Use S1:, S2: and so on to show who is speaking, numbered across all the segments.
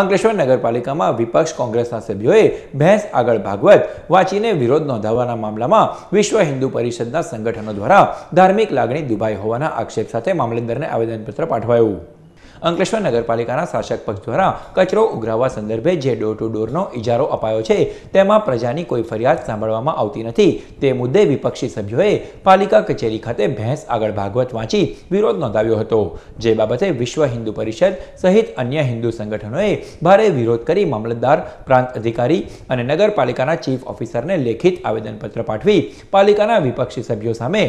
S1: અંકલેશ્વર નગરપાલિકામાં વિપક્ષ કોંગ્રેસના સભ્યોએ ભેંસ આગળ ભાગવત વાંચીને વિરોધ નોંધાવવાના મામલામાં વિશ્વ હિન્દુ પરિષદના સંગઠનો દ્વારા ધાર્મિક લાગણી દુભાઈ હોવાના આક્ષેપ સાથે મામલતદારને આવેદનપત્ર પાઠવાયું અંકલેશ્વર નગરપાલિકાના શાસક પક્ષ દ્વારા કચરો ઉઘરાવવા સંદર્ભે જે ડોર ટુ ડોરનો ઇજારો અપાયો છે તેમાં પ્રજાની કોઈ ફરિયાદ સાંભળવામાં આવતી નથી તે મુદ્દે વિપક્ષી સભ્યોએ પાલિકા કચેરી ખાતે ભેંસ આગળ ભાગવત વાંચી વિરોધ નોંધાવ્યો હતો જે બાબતે વિશ્વ હિન્દુ પરિષદ સહિત અન્ય હિન્દુ સંગઠનોએ ભારે વિરોધ કરી મામલતદાર પ્રાંત અધિકારી અને નગરપાલિકાના ચીફ ઓફિસરને લેખિત આવેદનપત્ર પાઠવી પાલિકાના વિપક્ષી સભ્યો સામે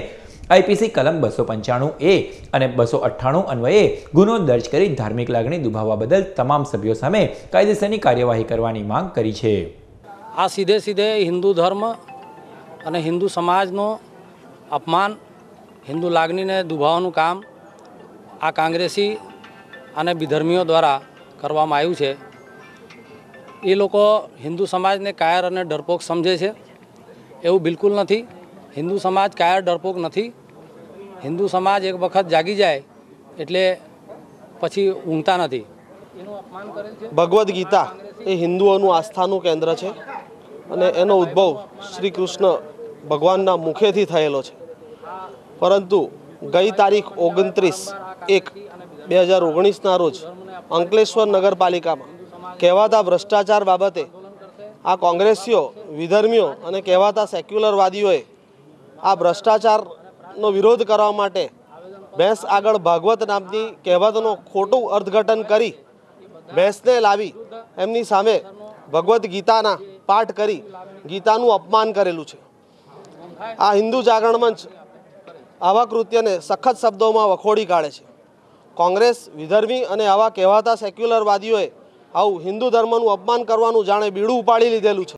S1: આઈપીસી કલમ બસો પંચાણું એ અને બસો અઠ્ઠાણું અન્વયે ગુનો દર્જ કરી ધાર્મિક લાગણી દુભાવવા બદલ તમામ સભ્યો સામે કાયદેસરની કાર્યવાહી કરવાની માંગ કરી છે
S2: આ સીધે સીધે હિન્દુ ધર્મ અને હિન્દુ સમાજનો અપમાન હિન્દુ લાગણીને દુભાવવાનું કામ આ કોંગ્રેસી અને વિધર્મીઓ દ્વારા કરવામાં આવ્યું છે એ લોકો હિન્દુ સમાજને કાયર અને ડરપોક સમજે છે એવું બિલકુલ નથી હિન્દુ સમાજ કાયર ડરપોક નથી હિન્દુ સમાજ એક વખત જાગી જાય એટલે પછી ઊંઘતા નથી
S3: ભગવદ્ ગીતા એ હિન્દુઓનું આસ્થાનું કેન્દ્ર છે અને એનો ઉદ્ભવ શ્રી કૃષ્ણ ભગવાનના મુખેથી થયેલો છે પરંતુ ગઈ તારીખ ઓગણત્રીસ એક બે હજાર ઓગણીસના રોજ અંકલેશ્વર નગરપાલિકામાં કહેવાતા ભ્રષ્ટાચાર બાબતે આ કોંગ્રેસીઓ વિધર્મીઓ અને કહેવાતા સેક્યુલરવાદીઓએ આ ભ્રષ્ટાચારનો વિરોધ કરવા માટે ભેંસ આગળ ભાગવત નામની કહેવતનો ખોટું અર્થઘટન કરી ભેંસને લાવી એમની સામે ભગવદ્ ગીતાના પાઠ કરી ગીતાનું અપમાન કરેલું છે આ હિન્દુ જાગરણ મંચ આવા કૃત્યને સખત શબ્દોમાં વખોડી કાઢે છે કોંગ્રેસ વિધર્મી અને આવા કહેવાતા સેક્યુલરવાદીઓએ આવું હિન્દુ ધર્મનું અપમાન કરવાનું જાણે બીડું ઉપાડી લીધેલું છે